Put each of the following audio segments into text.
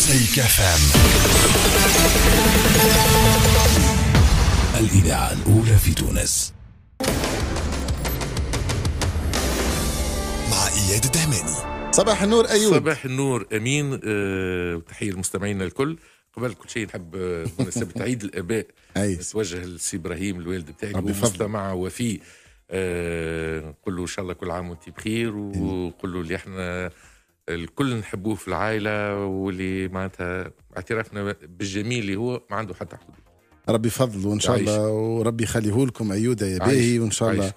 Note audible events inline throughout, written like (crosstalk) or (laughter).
مزيكا فام الإذاعة الأولى في تونس مع إياد الدهماني صباح النور أيوب صباح النور أمين أه وتحية لمستمعينا الكل قبل كل شيء نحب بمناسبة آه، (laughs) عيد الآباء أيوه. نتوجه لسي إبراهيم الوالد بتاعي ومستمع وفي أه نقول له إن شاء الله كل عام وأنت بخير ونقول له اللي احنا الكل نحبوه في العائله واللي معناتها اعترافنا بالجميل اللي هو ما عنده حتى حدود ربي فضله وان شاء عايش. الله وربي يخليه لكم ايوده يا باهي وان شاء الله ان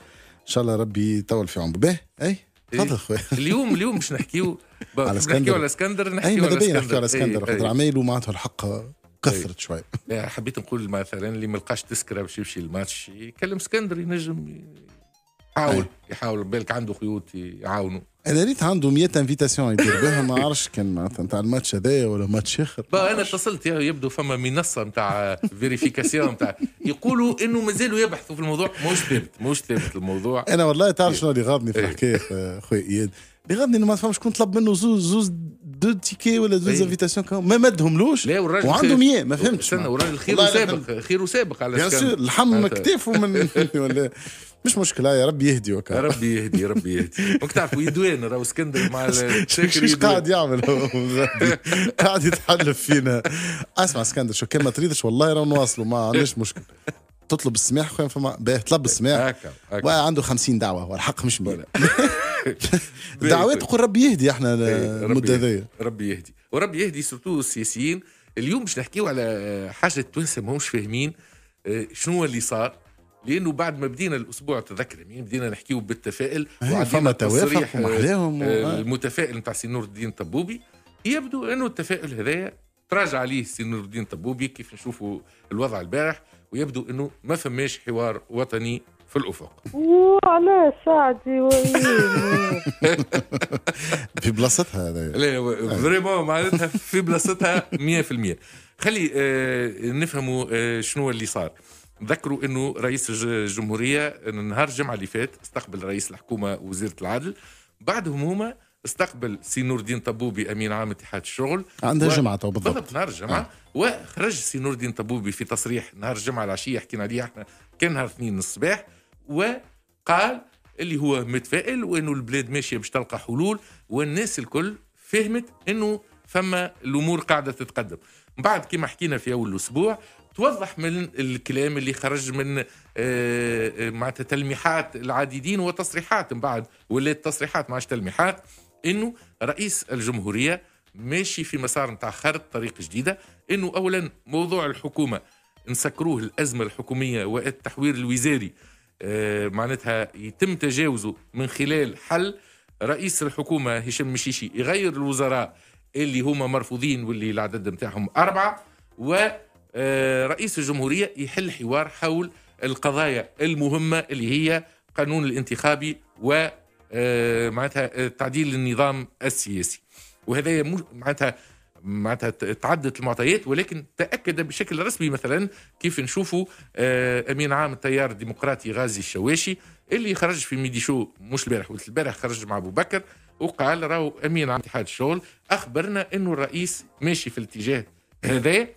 شاء الله ربي يطول في عمره باهي اي إيه. تفضل خويا (laughs) اليوم اليوم باش نحكيو (laughs) على اسكندر نحكيو على اسكندر نحكيو على اسكندر نحكيو على اسكندر خاطر عمايل معناتها الحق كثرت إيه. شوي حبيت نقول مثلا اللي ما لقاش تذكره باش يمشي الماتش يكلم اسكندر ينجم يحاول يحاول بالك عنده خيوط يعاونه انا ريت عنده 100 انفيتاسيون يدير بها ما عرفش كان معناتها نتاع الماتش هذايا ولا ماتش اخر با انا اتصلت يبدو فما منصه نتاع فيريفيكاسيون نتاع يقولوا انه مازالوا يبحثوا في الموضوع مش ثابت مش ثابت الموضوع انا والله تعرف شنو اللي غاضني في إيه. الحكايه خويا اياد اللي غاضني انه ما فهمش كنت طلب منه زوز زوز دو تيكي ولا زوز انفيتاسيون ما مدهملوش لا والراجل وعنده 100 ما فهمتش استنى والراجل خير وسابق خير وسابق على بيان سور لحم كتافه من (laughs) ولا مش مشكله يا ربي يهدي وكا يا ربي يهدي يا ربي يهدي وقت تعرف يدوان راه اسكندر مع (laughs) مش قاعد يعمل (laughs) قاعد يتحلف فينا اسمع اسكندر شو كان ما تريدش والله راه نواصلوا ما عندناش مشكل تطلب السماح خويا فما طلب السماح وعنده 50 دعوه والحق مش مين (laughs) دعوات تقول ربي يهدي احنا إيه، المده هذيا ربي يهدي وربي يهدي سورتو السياسيين اليوم باش نحكيو على حاجه التوانسه ماهمش فاهمين إيه، شنو اللي صار لانه بعد ما بدينا الاسبوع تذكر مين بدينا نحكيو بالتفائل وعندنا أيوة، توافق ومحلاهم آه، آه. المتفائل نتاع سي نور الدين طبوبي يبدو انه التفائل هذايا تراجع عليه سي نور الدين طبوبي كيف نشوفوا الوضع البارح ويبدو انه ما فماش حوار وطني في الافق وعلى سعدي وين (laughs) في بلاصتها لا فريمون أيوة. معناتها في بلاصتها 100% خلي آه، نفهموا شنو اللي صار ذكروا انه رئيس الجمهوريه نهار الجمعه اللي فات استقبل رئيس الحكومه وزيره العدل بعدهم هما استقبل سي نور الدين طبوبي امين عام اتحاد الشغل عندها و... جمعه تو بالضبط بالضبط نهار الجمعه آه. وخرج سي نور الدين طبوبي في تصريح نهار الجمعه العشيه حكينا عليه احنا كان نهار اثنين الصباح وقال اللي هو متفائل وانه البلاد ماشيه باش تلقى حلول والناس الكل فهمت انه فما الامور قاعده تتقدم بعد كما حكينا في اول الاسبوع توضح من الكلام اللي خرج من آه، آه، معناتها تلميحات العديدين وتصريحات من بعد ولات تصريحات ماش تلميحات انه رئيس الجمهوريه ماشي في مسار نتاع خرط طريق جديده انه اولا موضوع الحكومه نسكروه الازمه الحكوميه والتحوير الوزاري آه، معناتها يتم تجاوزه من خلال حل رئيس الحكومه هشام مشيشي يغير الوزراء اللي هما مرفوضين واللي العدد نتاعهم اربعه و آه، رئيس الجمهورية يحل حوار حول القضايا المهمة اللي هي قانون الانتخابي و آه، معناتها آه، تعديل النظام السياسي وهذا معناتها معناتها تعدت المعطيات ولكن تاكد بشكل رسمي مثلا كيف نشوفوا امين عام التيار الديمقراطي غازي الشواشي اللي خرج في ميدي شو مش البارح قلت البارح خرج مع ابو بكر وقال راهو امين عام اتحاد الشغل اخبرنا انه الرئيس ماشي في الاتجاه هذا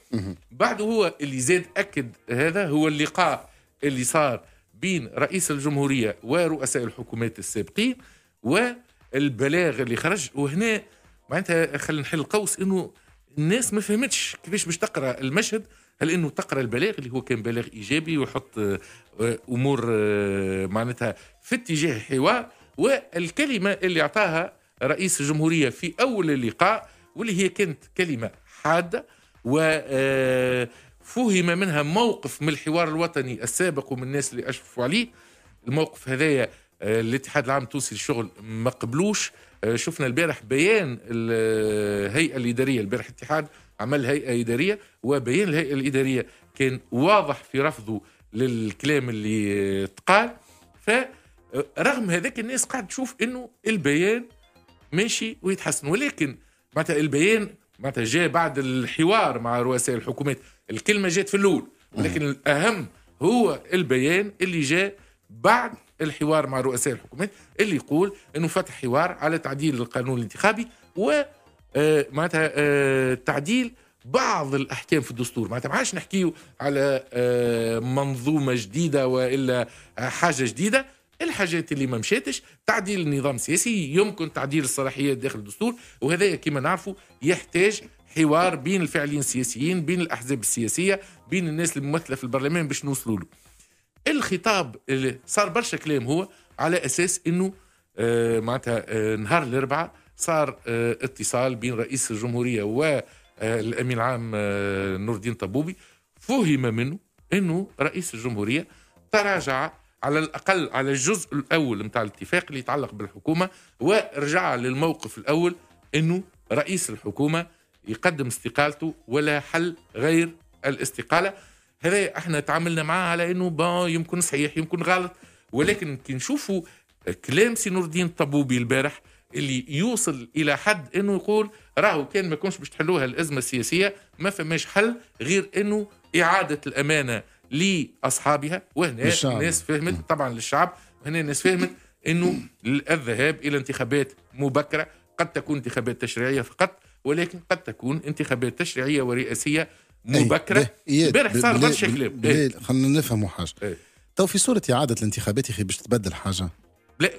بعده هو اللي زاد أكد هذا هو اللقاء اللي صار بين رئيس الجمهورية ورؤساء الحكومات السابقين والبلاغ اللي خرج وهنا معناتها خلينا نحل قوس انه الناس ما فهمتش كيفاش باش تقرا المشهد هل انه تقرا البلاغ اللي هو كان بلاغ ايجابي ويحط آه، امور آه، معناتها في اتجاه الحوار والكلمه اللي اعطاها رئيس الجمهوريه في اول اللقاء واللي هي كانت كلمه حاده وفهم منها موقف من الحوار الوطني السابق ومن الناس اللي اشرفوا عليه الموقف هذايا آه، الاتحاد العام التونسي للشغل ما قبلوش آه، شفنا البارح بيان الهيئه آه، الاداريه البارح الاتحاد عمل هيئه اداريه وبيان الهيئه الاداريه كان واضح في رفضه للكلام اللي تقال فرغم هذاك الناس قاعد تشوف انه البيان ماشي ويتحسن ولكن معناتها البيان معناتها جاء بعد الحوار مع رؤساء الحكومات الكلمه جات في الاول ولكن الاهم هو البيان اللي جاء بعد الحوار مع رؤساء الحكومات اللي يقول انه فتح حوار على تعديل القانون الانتخابي و آه، معناتها آه، تعديل بعض الاحكام في الدستور معناتها ما عادش نحكيو على آه، منظومه جديده والا حاجه جديده الحاجات اللي ما مشاتش تعديل النظام السياسي يمكن تعديل الصلاحيات داخل الدستور وهذا كما نعرفوا يحتاج حوار بين الفاعلين السياسيين بين الاحزاب السياسيه بين الناس الممثله في البرلمان باش نوصلوا له الخطاب اللي صار برشا كلام هو على اساس انه آه، معناتها آه، نهار الاربعاء صار آه، اتصال بين رئيس الجمهوريه والامين العام نور الدين طبوبي فهم منه انه رئيس الجمهوريه تراجع على الاقل على الجزء الاول نتاع الاتفاق اللي يتعلق بالحكومه ورجع للموقف الاول انه رئيس الحكومه يقدم استقالته ولا حل غير الاستقاله هذا احنا تعاملنا معاه على انه با يمكن صحيح يمكن غلط ولكن كي نشوفوا كلام سي نور الدين الطبوبي البارح اللي يوصل الى حد انه يقول راهو كان ما كنش باش تحلوها الازمه السياسيه ما فماش حل غير انه اعاده الامانه لاصحابها وهنا الناس فهمت طبعا للشعب وهنا الناس فهمت انه الذهاب الى انتخابات مبكره قد تكون انتخابات تشريعيه فقط ولكن قد تكون انتخابات تشريعيه ورئاسيه إيه، مبكره امبارح إيه، صار برشا كلام إيه. خلينا نفهموا حاجه تو في صوره اعاده الانتخابات يا اخي باش تبدل حاجه لا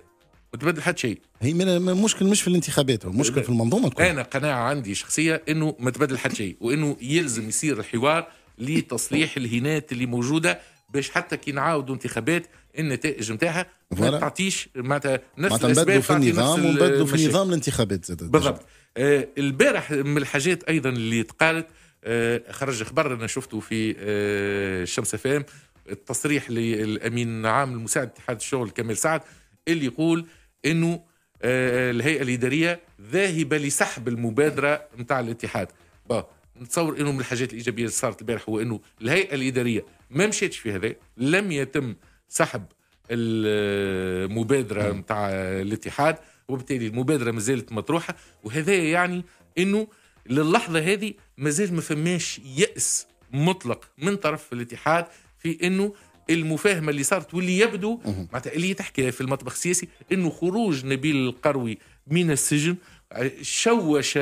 ما تبدل حتى شيء هي المشكل مش في الانتخابات المشكل في المنظومه كلها انا قناعه عندي شخصيه انه ما تبدل حتى شيء وانه يلزم يصير الحوار لتصليح الهينات اللي موجوده باش حتى كي نعاودوا انتخابات النتائج نتاعها ما تعطيش معناتها نفس الاسباب في النظام ونبدلوا في نظام الانتخابات زاد بالضبط آه البارح من الحاجات ايضا اللي تقالت آه خرج خبر انا شفته في آه شمس فام التصريح للامين العام المساعد اتحاد الشغل كمال سعد اللي يقول انه آه الهيئه الاداريه ذاهبه لسحب المبادره نتاع الاتحاد با نتصور انه من الحاجات الايجابيه اللي صارت البارح هو انه الهيئه الاداريه ما مشيتش في هذا لم يتم سحب المبادره نتاع الاتحاد وبالتالي المبادره ما زالت مطروحه وهذا يعني انه للحظه هذه مازال ما فماش ياس مطلق من طرف الاتحاد في انه المفاهمه اللي صارت واللي يبدو معناتها اللي تحكي في المطبخ السياسي انه خروج نبيل القروي من السجن شوش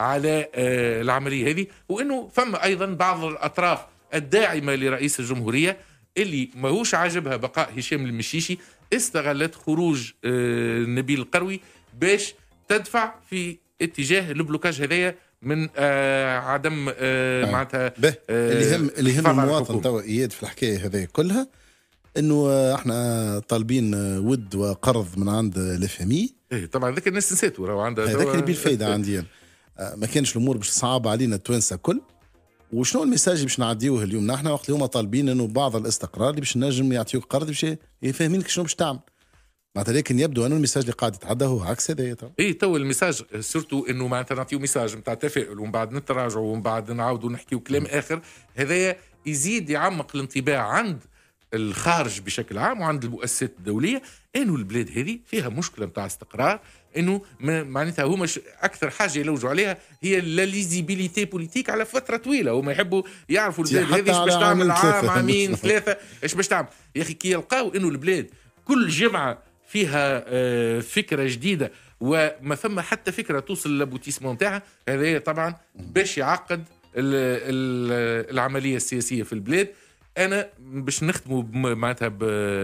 على آه، العملية هذه وأنه فما أيضا بعض الأطراف الداعمة لرئيس الجمهورية اللي ماهوش عاجبها بقاء هشام المشيشي استغلت خروج آه، نبيل القروي باش تدفع في اتجاه البلوكاج هذايا من آه عدم آه, آه، معناتها آه اللي هم اللي هم المواطن توا اياد في الحكايه هذه كلها انه احنا طالبين ود وقرض من عند لافامي ايه طبعا ذاك الناس نسيتوا راهو عندها هذاك اللي بالفايده (laughs) عندي آه، ما كانش الامور باش صعاب علينا التوانسه كل وشنو المساج اللي باش نعديوه اليوم نحن وقت اليوم طالبين انه بعض الاستقرار اللي باش نجم يعطيوك قرض باش يفهمينك شنو باش تعمل معناتها لكن يبدو ان المساج اللي قاعد يتعدى هو عكس هذايا تو اي تو المساج سورتو انه معناتها نعطيو مساج نتاع تفاؤل ومن بعد نتراجعوا ومن بعد نعاودوا نحكيو كلام اخر هذايا يزيد يعمق الانطباع عند الخارج بشكل عام وعند المؤسسات الدوليه انه البلاد هذه فيها مشكله نتاع استقرار انه معناتها هما اكثر حاجه يلوجوا عليها هي لا ليزيبيليتي بوليتيك على فتره طويله هما يحبوا يعرفوا البلاد هذه ايش باش تعمل عام عامين ثلاثه ايش باش تعمل يا اخي كي يلقاو انه البلاد كل جمعه فيها آه، فكره جديده وما ثم حتى فكره توصل لابوتيسمون تاعها هذا طبعا باش يعقد العمليه السياسيه في البلاد انا باش نختموا معناتها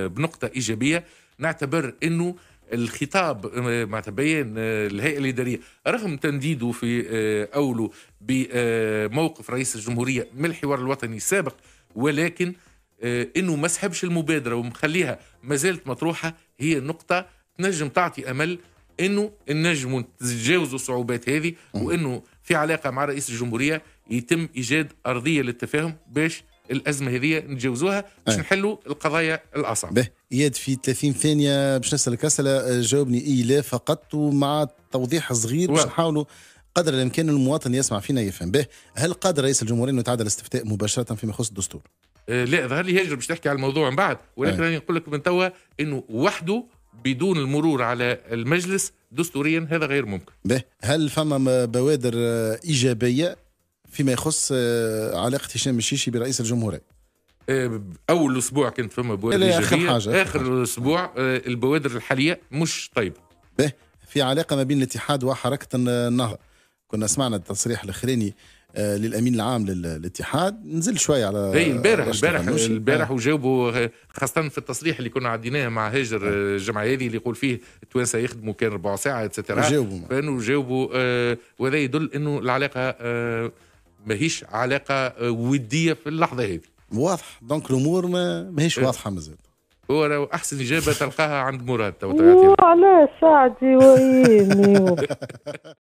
بنقطه ايجابيه نعتبر انه الخطاب آه، مع تبين آه، الهيئة الإدارية رغم تنديده في آه، أوله بموقف رئيس الجمهورية من الحوار الوطني السابق ولكن انه ما سحبش المبادره ومخليها ما زالت مطروحه هي نقطه تنجم تعطي امل انه نجموا تتجاوزوا الصعوبات هذه وانه في علاقه مع رئيس الجمهوريه يتم ايجاد ارضيه للتفاهم باش الازمه هذه نتجاوزوها باش إيه. نحلوا القضايا الاصعب. به اياد في 30 ثانيه باش نسالك اسئله جاوبني اي لا فقط ومع توضيح صغير باش نحاولوا قدر الامكان المواطن يسمع فينا يفهم به هل قادر رئيس الجمهوريه انه يتعدى الاستفتاء مباشره فيما يخص الدستور؟ آه، لا ظهر لي هاجر باش تحكي على الموضوع من بعد ولكن إيه. راني نقول لك من توا انه وحده بدون المرور على المجلس دستوريا هذا غير ممكن. به هل فما بوادر آه، ايجابيه فيما يخص آه، علاقه هشام الشيشي برئيس الجمهوريه آه، اول اسبوع كانت فما بوادر ايجابيه اخر حاجه اخر اسبوع آه، البوادر الحاليه مش طيبه به في علاقه ما بين الاتحاد وحركه النهضه كنا سمعنا التصريح الاخراني للامين العام للاتحاد نزل شويه على اي البارح البارح البارح وجاوبوا خاصه في التصريح اللي كنا عديناه مع هاجر هذه اللي يقول فيه التوانسه يخدموا كان ربع ساعه اتسترا جاوبوا فانه جاوبوا وهذا يدل انه العلاقه ماهيش علاقه وديه في اللحظه هذه واضح دونك الامور ماهيش إيه. واضحه مازال هو لو احسن اجابه تلقاها عند مراد تو علاش سعدي وين (laughs)